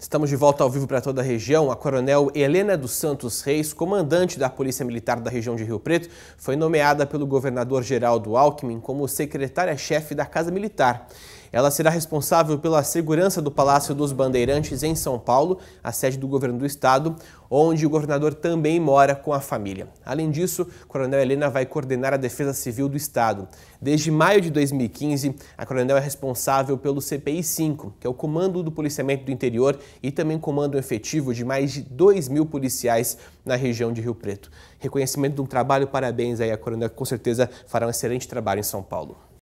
Estamos de volta ao vivo para toda a região. A Coronel Helena dos Santos Reis, comandante da Polícia Militar da região de Rio Preto, foi nomeada pelo governador Geraldo Alckmin como secretária-chefe da Casa Militar. Ela será responsável pela segurança do Palácio dos Bandeirantes em São Paulo, a sede do governo do estado, onde o governador também mora com a família. Além disso, Coronel Helena vai coordenar a Defesa Civil do Estado. Desde maio de 2015, a Coronel é responsável pelo CPI 5, que é o Comando do Policiamento do Interior e também comando efetivo de mais de 2 mil policiais na região de Rio Preto. Reconhecimento de um trabalho, parabéns aí a Coronel, que com certeza fará um excelente trabalho em São Paulo.